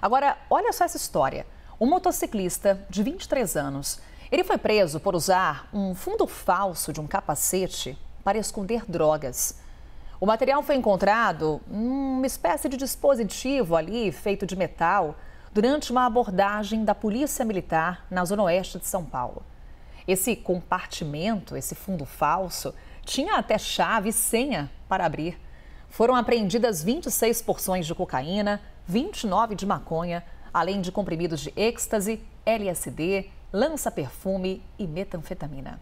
Agora, olha só essa história. Um motociclista de 23 anos, ele foi preso por usar um fundo falso de um capacete para esconder drogas. O material foi encontrado numa espécie de dispositivo ali feito de metal durante uma abordagem da Polícia Militar na Zona Oeste de São Paulo. Esse compartimento, esse fundo falso, tinha até chave e senha para abrir. Foram apreendidas 26 porções de cocaína, 29 de maconha, além de comprimidos de êxtase, LSD, lança-perfume e metanfetamina.